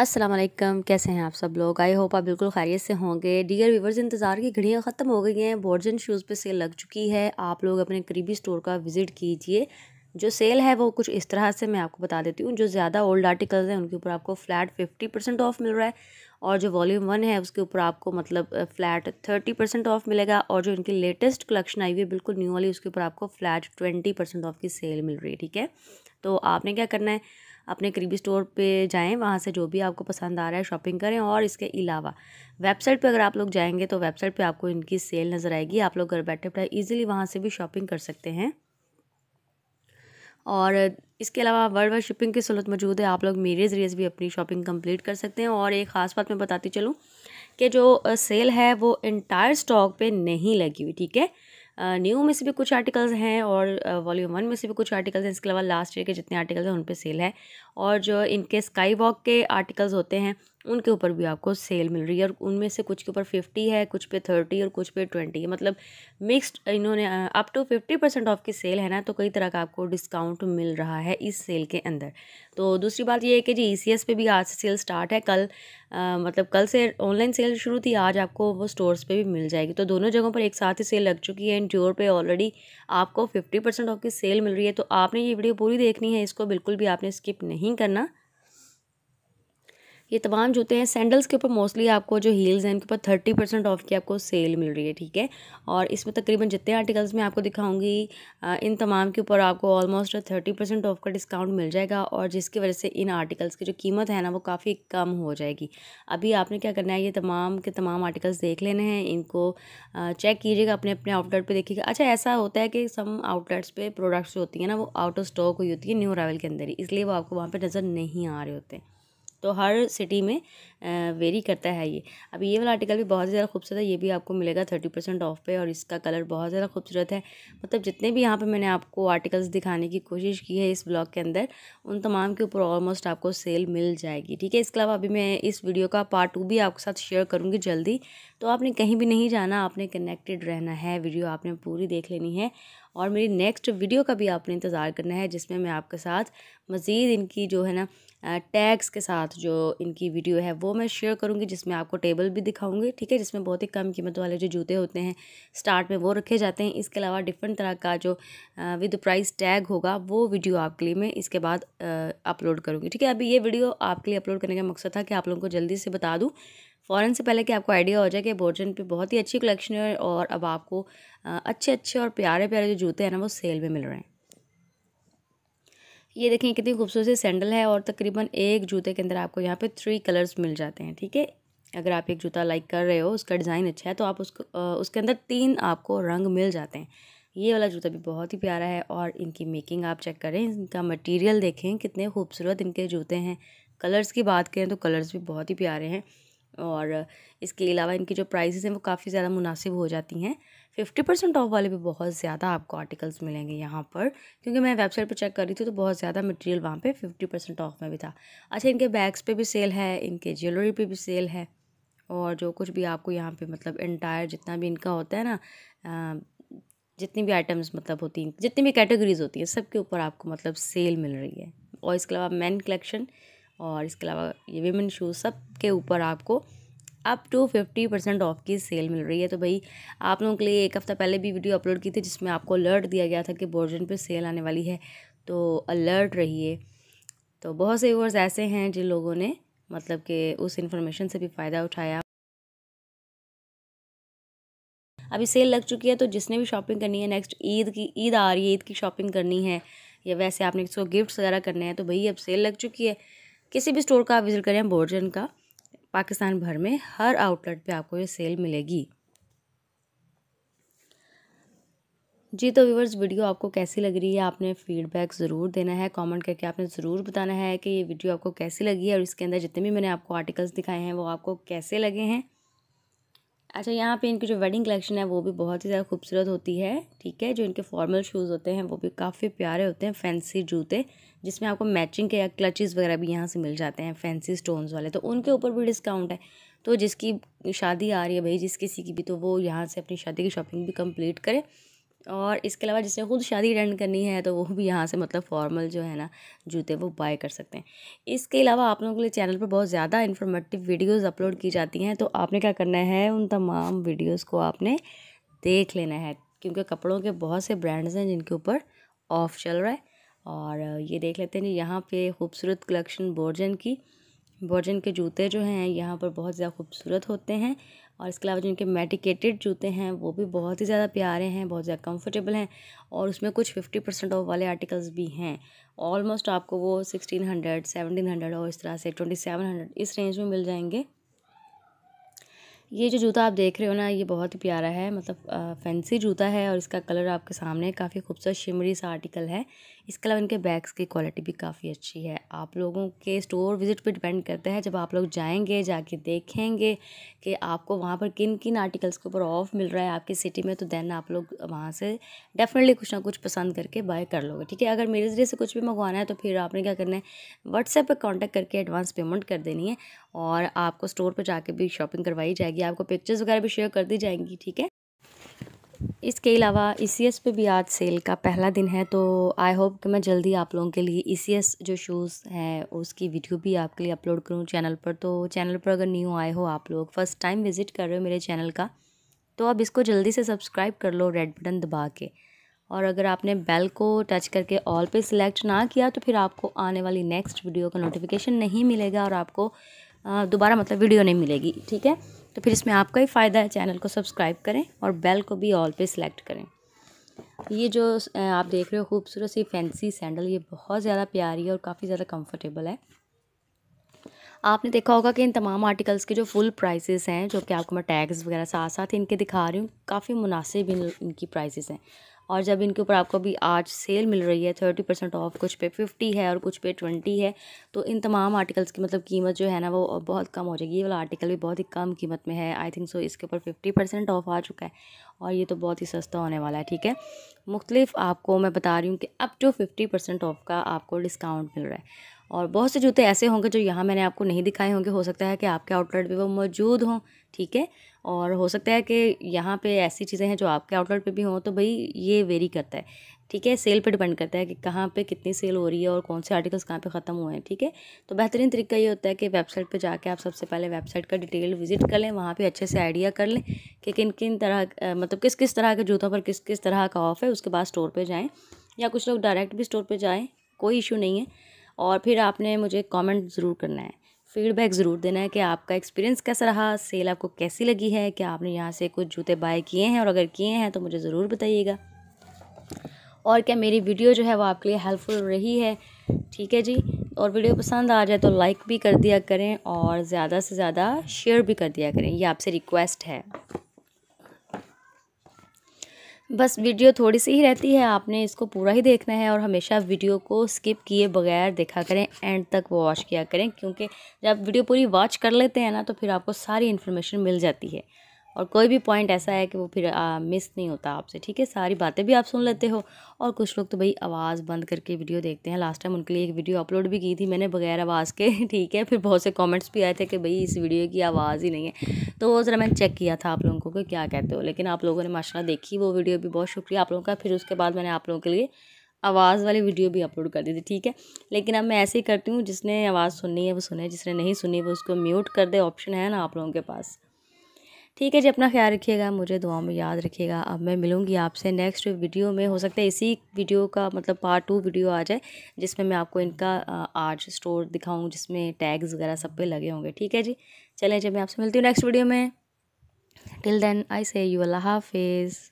अस्सलाम वालेकुम कैसे हैं आप सब लोग आई होप आप बिल्कुल खैरियत से होंगे डियर व्यूवर्स इंतज़ार की घड़ियाँ ख़त्म हो गई हैं बॉर्जन शूज़ पे सेल लग चुकी है आप लोग अपने करीबी स्टोर का विज़िट कीजिए जो सेल है वो कुछ इस तरह से मैं आपको बता देती हूँ जो ज़्यादा ओल्ड आर्टिकल्स हैं उनके ऊपर आपको फ्लैट फिफ्टी परसेंट ऑफ मिल रहा है और जो वॉल्यूम वन है उसके ऊपर आपको मतलब फ्लैट थर्टी परसेंट ऑफ मिलेगा और जो इनकी लेटेस्ट कलेक्शन आई हुई है बिल्कुल न्यू वाली उसके ऊपर आपको फ्लैट ट्वेंटी परसेंट ऑफ की सेल मिल रही है ठीक है तो आपने क्या करना है अपने करीबी स्टोर पे जाएं वहाँ से जो भी आपको पसंद आ रहा है शॉपिंग करें और इसके अलावा वेबसाइट पे अगर आप लोग जाएंगे तो वेबसाइट पे आपको इनकी सेल नज़र आएगी आप लोग घर बैठे बैठे ईजिली वहाँ से भी शॉपिंग कर सकते हैं और इसके अलावा वर्ल्ड वाइड शिपिंग की सहूलत मौजूद है आप लोग मेरे ज़रिए भी अपनी शॉपिंग कंप्लीट कर सकते हैं और एक ख़ास बात मैं बताती चलूँ कि जो सेल है वो इंटायर स्टॉक पे नहीं लगी हुई ठीक है न्यू में से भी कुछ आर्टिकल्स हैं और वॉल्यूम वन में से भी कुछ आर्टिकल्स हैं इसके अलावा लास्ट ईयर के जितने आर्टिकल्स हैं उन पर सेल है और जो इनके स्काई वॉक के आर्टिकल्स होते हैं उनके ऊपर भी आपको सेल मिल रही है और उनमें से कुछ के ऊपर फिफ्टी है कुछ पे थर्टी और कुछ पे ट्वेंटी है मतलब मिक्स्ड इन्होंने up to fifty percent off की सेल है ना तो कई तरह का आपको डिस्काउंट मिल रहा है इस सेल के अंदर तो दूसरी बात ये है कि जी ई सी एस पे भी आज से सेल स्टार्ट है कल आ, मतलब कल से ऑनलाइन सेल शुरू थी आज आपको वो स्टोर्स पर भी मिल जाएगी तो दोनों जगहों पर एक साथ ही सेल लग चुकी है एंड जोर पर ऑलरेडी आपको फिफ्टी परसेंट ऑफ की सेल मिल रही है तो आपने ये वीडियो पूरी देखनी है इसको बिल्कुल भी आपने स्किप नहीं करना ये तमाम जूते हैं सैंडल्स के ऊपर मोस्टली आपको जो हील्स हैं इनके ऊपर थर्टी परसेंट ऑफ की आपको सेल मिल रही है ठीक है और इसमें तकरीबन जितने आर्टिकल्स मैं आपको दिखाऊंगी इन तमाम के ऊपर आपको ऑलमोस्ट थर्टी परसेंट ऑफ का डिस्काउंट मिल जाएगा और जिसकी वजह से इन आर्टिकल्स की जो कीमत है ना वो काफ़ी कम हो जाएगी अभी आपने क्या करना है ये तमाम के तमाम आर्टिकल्स देख लेने हैं इनको चेक कीजिएगा अपने अपने आउटलेट पर देखिएगा अच्छा ऐसा होता है कि सम आउटलेट्स पर प्रोडक्ट्स जो होती हैं ना वो आउट ऑफ स्टॉक हुई होती है न्यू अरावल के अंदर ही इसलिए वो आपको वहाँ पर नज़र नहीं आ रहे होते तो हर सिटी में वेरी करता है ये अब ये वाला आर्टिकल भी बहुत ज़्यादा खूबसूरत है ये भी आपको मिलेगा थर्टी परसेंट ऑफ पे और इसका कलर बहुत ज़्यादा खूबसूरत है मतलब जितने भी यहाँ पे मैंने आपको आर्टिकल्स दिखाने की कोशिश की है इस ब्लॉग के अंदर उन तमाम के ऊपर ऑलमोस्ट आपको सेल मिल जाएगी ठीक है इसके अलावा अभी मैं इस वीडियो का पार्ट टू भी आपके साथ शेयर करूँगी जल्दी तो आपने कहीं भी नहीं जाना आपने कनेक्टेड रहना है वीडियो आपने पूरी देख लेनी है और मेरी नेक्स्ट वीडियो का भी आपने इंतज़ार करना है जिसमें मैं आपके साथ मज़ीद इनकी जो है ना टैग्स के साथ जो इनकी वीडियो है वो मैं शेयर करूँगी जिसमें आपको टेबल भी दिखाऊँगी ठीक है जिसमें बहुत ही कम कीमत वाले जो जूते होते हैं स्टार्ट में वो रखे जाते हैं इसके अलावा डिफरेंट तरह का जो विद प्राइस टैग होगा वो वीडियो आपके लिए मैं इसके बाद अपलोड करूँगी ठीक है अभी ये वीडियो आपके लिए अपलोड करने का मकसद था कि आप लोगों को जल्दी से बता दूँ फ़ौरन से पहले कि आपको आइडिया हो जाए कि बोर्जन पे बहुत ही अच्छी कलेक्शन है और अब आपको अच्छे अच्छे और प्यारे प्यारे जो जूते हैं ना वो सेल में मिल रहे हैं ये देखें कितनी खूबसूरत सी सैंडल है और तकरीबन एक जूते के अंदर आपको यहाँ पे थ्री कलर्स मिल जाते हैं ठीक है अगर आप एक जूता लाइक कर रहे हो उसका डिज़ाइन अच्छा है तो आप उसको उसके अंदर तीन आपको रंग मिल जाते हैं ये वाला जूता भी बहुत ही प्यारा है और इनकी मेकिंग आप चेक करें इनका मटेरियल देखें कितने खूबसूरत इनके जूते हैं कलर्स की बात करें तो कलर्स भी बहुत ही प्यारे हैं और इसके अलावा इनकी जो प्राइसेस हैं वो काफ़ी ज़्यादा मुनासिब हो जाती हैं फिफ्टी परसेंट ऑफ वाले भी बहुत ज़्यादा आपको आर्टिकल्स मिलेंगे यहाँ पर क्योंकि मैं वेबसाइट पर चेक कर रही थी तो बहुत ज़्यादा मटेरियल वहाँ पे फिफ्टी परसेंट ऑफ में भी था अच्छा इनके बैग्स पे भी सेल है इनके ज्वेलरी पे भी सेल है और जो कुछ भी आपको यहाँ पे मतलब इंटायर जितना भी इनका होता है ना जितनी भी आइटम्स मतलब होती हैं जितनी भी कैटेगरीज होती हैं सबके ऊपर आपको मतलब सेल मिल रही है और इसके अलावा मैन कलेक्शन और इसके अलावा ये वेमेन शूज़ सब के ऊपर आपको up to fifty percent off की सेल मिल रही है तो भाई आप लोगों के लिए एक हफ़्ता पहले भी वीडियो अपलोड की थी जिसमें आपको अलर्ट दिया गया था कि बोर्जन पे सेल आने वाली है तो अलर्ट रहिए तो बहुत से व्यूअर्स ऐसे हैं जिन लोगों ने मतलब कि उस इन्फॉर्मेशन से भी फ़ायदा उठाया अभी सेल लग चुकी है तो जिसने भी शॉपिंग करनी है नेक्स्ट ईद की ईद आ रही है ईद की शॉपिंग करनी है या वैसे आपने किसी को गिफ्ट वगैरह करने हैं तो भाई अब सेल लग चुकी है किसी भी स्टोर का आप विजिट करें बोर्जन का पाकिस्तान भर में हर आउटलेट पे आपको ये सेल मिलेगी जी तो व्यूवर्स वीडियो आपको कैसी लग रही है आपने फीडबैक ज़रूर देना है कमेंट करके आपने ज़रूर बताना है कि ये वीडियो आपको कैसी लगी है और इसके अंदर जितने भी मैंने आपको आर्टिकल्स दिखाए हैं वो आपको कैसे लगे हैं अच्छा यहाँ पे इनकी जो वेडिंग कलेक्शन है वो भी बहुत ही ज़्यादा खूबसूरत होती है ठीक है जो इनके फॉर्मल शूज़ होते हैं वो भी काफ़ी प्यारे होते हैं फैंसी जूते जिसमें आपको मैचिंग के या क्लचेज़ वगैरह भी यहाँ से मिल जाते हैं फैंसी स्टोन्स वाले तो उनके ऊपर भी डिस्काउंट है तो जिसकी शादी आ रही है भाई जिस किसी की भी तो वो यहाँ से अपनी शादी की शॉपिंग भी कम्प्लीट करें और इसके अलावा जिसने खुद शादी अटेंड करनी है तो वो भी यहाँ से मतलब फॉर्मल जो है ना जूते वो बाय कर सकते हैं इसके अलावा आप लोगों के लिए चैनल पर बहुत ज़्यादा इन्फॉर्मेटिव वीडियोस अपलोड की जाती हैं तो आपने क्या करना है उन तमाम वीडियोस को आपने देख लेना है क्योंकि कपड़ों के बहुत से ब्रांड्स हैं जिनके ऊपर ऑफ चल रहा है और ये देख लेते हैं यहाँ पे खूबसूरत कलेक्शन बोर्जन की बोर्जन के जूते जो हैं यहाँ पर बहुत ज़्यादा खूबसूरत होते हैं और इसके अलावा जो इनके मेडिकेटेड जूते हैं वो भी बहुत ही ज़्यादा प्यारे हैं बहुत ज़्यादा कंफर्टेबल हैं और उसमें कुछ फिफ्टी परसेंट ऑफ वाले आर्टिकल्स भी हैं ऑलमोस्ट आपको वो सिक्सटीन हंड्रेड सेवनटीन हंड्रेड और इस तरह से ट्वेंटी सेवन हंड्रेड इस रेंज में मिल जाएंगे ये जो जूता आप देख रहे हो ना ये बहुत ही प्यारा है मतलब आ, फैंसी जूता है और इसका कलर आपके सामने काफ़ी खूबसूरत शिमरी सा आर्टिकल है इसके अलावा इनके बैग्स की क्वालिटी भी काफ़ी अच्छी है आप लोगों के स्टोर विज़िट पर डिपेंड करता है जब आप लोग जाएंगे जाके देखेंगे कि आपको वहाँ पर किन किन आर्टिकल्स के ऊपर ऑफ मिल रहा है आपकी सिटी में तो देन आप लोग वहाँ से डेफिनेटली कुछ ना कुछ पसंद करके बाय कर लोगे ठीक है अगर मेरे ज़रिए से कुछ भी मंगवाना है तो फिर आपने क्या करना है व्हाट्सएप पर कॉन्टैक्ट करके एडवांस पेमेंट कर देनी है और आपको स्टोर पर जाके भी शॉपिंग करवाई जाएगी आपको पिक्चर्स वगैरह भी शेयर कर दी जाएंगी ठीक है इसके अलावा ई सी एस पे भी आज सेल का पहला दिन है तो आई होप कि मैं जल्दी आप लोगों के लिए ई सी एस जो शूज़ हैं उसकी वीडियो भी आपके लिए अपलोड करूँ चैनल पर तो चैनल पर अगर न्यू आए हो आप लोग फ़र्स्ट टाइम विज़िट कर रहे हो मेरे चैनल का तो अब इसको जल्दी से सब्सक्राइब कर लो रेड बटन दबा के और अगर आपने बेल को टच करके ऑल पे सिलेक्ट ना किया तो फिर आपको आने वाली नेक्स्ट वीडियो का नोटिफिकेशन नहीं मिलेगा और आपको दोबारा मतलब वीडियो नहीं मिलेगी ठीक है तो फिर इसमें आपका ही फ़ायदा है चैनल को सब्सक्राइब करें और बेल को भी ऑल पे सिलेक्ट करें ये जो आप देख रहे हो खूबसूरत सी फैंसी सैंडल ये बहुत ज़्यादा प्यारी है और काफ़ी ज़्यादा कम्फर्टेबल है आपने देखा होगा कि इन तमाम आर्टिकल्स के जो फुल प्राइसेस हैं जो कि आपको मैं टैग्स वगैरह साथ साथ इनके दिखा रही हूँ काफ़ी मुनासिब इन इनकी प्राइसेस हैं और जब इनके ऊपर आपको अभी आज सेल मिल रही है थर्टी परसेंट ऑफ कुछ पे फिफ्टी है और कुछ पे ट्वेंटी है तो इन तमाम आर्टिकल्स की मतलब कीमत जो है ना वो बहुत कम हो जाएगी ये वाला आर्टिकल भी बहुत ही कम कीमत में है आई थिंक सो इसके ऊपर फिफ्टी परसेंट ऑफ आ चुका है और ये तो बहुत ही सस्ता होने वाला है ठीक है मुख्तलिफ आपको मैं बता रही हूँ कि up to fifty percent off का आपको डिस्काउंट मिल रहा है और बहुत से जूते ऐसे होंगे जो यहाँ मैंने आपको नहीं दिखाए होंगे हो सकता है कि आपके आउटलेट भी वो मौजूद हों ठीक है और हो सकता है कि यहाँ पे ऐसी चीज़ें हैं जो आपके आउटलेट पे भी हों तो भाई ये वेरी करता है ठीक है सेल पे डिपेंड करता है कि कहाँ पे कितनी सेल हो रही है और कौन से आर्टिकल्स कहाँ पे ख़त्म हुए हैं ठीक है तो बेहतरीन तरीका ये होता है कि वेबसाइट पे जाके आप सबसे पहले वेबसाइट का डिटेल विजिट कर लें वहाँ पे अच्छे से आइडिया कर लें कि किन किन तरह मतलब किस किस तरह के जूतों पर किस किस तरह का ऑफ है उसके बाद स्टोर पर जाएँ या कुछ लोग डायरेक्ट भी स्टोर पर जाएँ कोई इशू नहीं है और फिर आपने मुझे कॉमेंट ज़रूर करना है फीडबैक ज़रूर देना है कि आपका एक्सपीरियंस कैसा रहा सेल आपको कैसी लगी है क्या आपने यहाँ से कुछ जूते बाय किए हैं और अगर किए हैं तो मुझे ज़रूर बताइएगा और क्या मेरी वीडियो जो है वो आपके लिए हेल्पफुल रही है ठीक है जी और वीडियो पसंद आ जाए तो लाइक भी कर दिया करें और ज़्यादा से ज़्यादा शेयर भी कर दिया करें ये आपसे रिक्वेस्ट है बस वीडियो थोड़ी सी ही रहती है आपने इसको पूरा ही देखना है और हमेशा वीडियो को स्किप किए बगैर देखा करें एंड तक वॉच किया करें क्योंकि जब वीडियो पूरी वॉच कर लेते हैं ना तो फिर आपको सारी इन्फॉर्मेशन मिल जाती है और कोई भी पॉइंट ऐसा है कि वो फिर आ, मिस नहीं होता आपसे ठीक है सारी बातें भी आप सुन लेते हो और कुछ लोग तो भाई आवाज़ बंद करके वीडियो देखते हैं लास्ट टाइम उनके लिए एक वीडियो अपलोड भी की थी मैंने बगैर आवाज़ के ठीक है फिर बहुत से कॉमेंट्स भी आए थे कि भाई इस वीडियो की आवाज़ ही नहीं है तो वो ज़रा मैंने चेक किया था आप लोगों को कि क्या कहते हो लेकिन आप लोगों ने माशा देखी वो वीडियो भी बहुत शुक्रिया आप लोगों का फिर उसके बाद मैंने आप लोगों के लिए आवाज़ वाली वीडियो भी अपलोड कर दी थी ठीक है लेकिन अब मैं ऐसे ही करती हूँ जिसने आवाज़ सुननी है वो सुने जिसने नहीं सुनी वो उसको म्यूट कर दे ऑप्शन है ना आप लोगों के पास ठीक है जी अपना ख्याल रखिएगा मुझे दुआ में याद रखिएगा अब मैं मिलूँगी आपसे नेक्स्ट वीडियो में हो सकता है इसी वीडियो का मतलब पार्ट टू वीडियो आ जाए जिसमें मैं आपको इनका आर्ट स्टोर दिखाऊँ जिसमें टैग्स वगैरह सब पे लगे होंगे ठीक है जी चलें जब मैं आपसे मिलती हूँ नेक्स्ट वीडियो में till then I say you अल्लाह हाफिज़